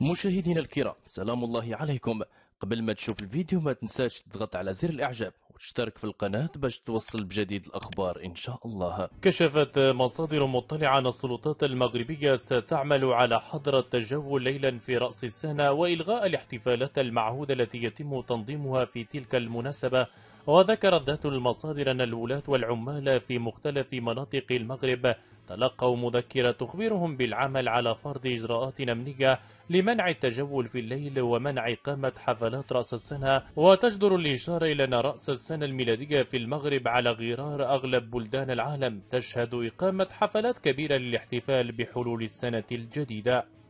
مشاهدينا الكرام سلام الله عليكم قبل ما تشوف الفيديو ما تنساش تضغط على زر الاعجاب وتشترك في القناة باش توصل بجديد الأخبار إن شاء الله كشفت مصادر مطلعة أن السلطات المغربية ستعمل على حظر التجول ليلا في رأس السنة وإلغاء الاحتفالات المعهودة التي يتم تنظيمها في تلك المناسبة وذكرت ذات المصادر أن الولاة والعمال في مختلف مناطق المغرب تلقوا مذكرة تخبرهم بالعمل على فرض إجراءات أمنية لمنع التجول في الليل ومنع إقامة حفلات رأس السنة وتجدر الإشارة إلى أن رأس السنة الميلادية في المغرب على غرار أغلب بلدان العالم تشهد إقامة حفلات كبيرة للاحتفال بحلول السنة الجديدة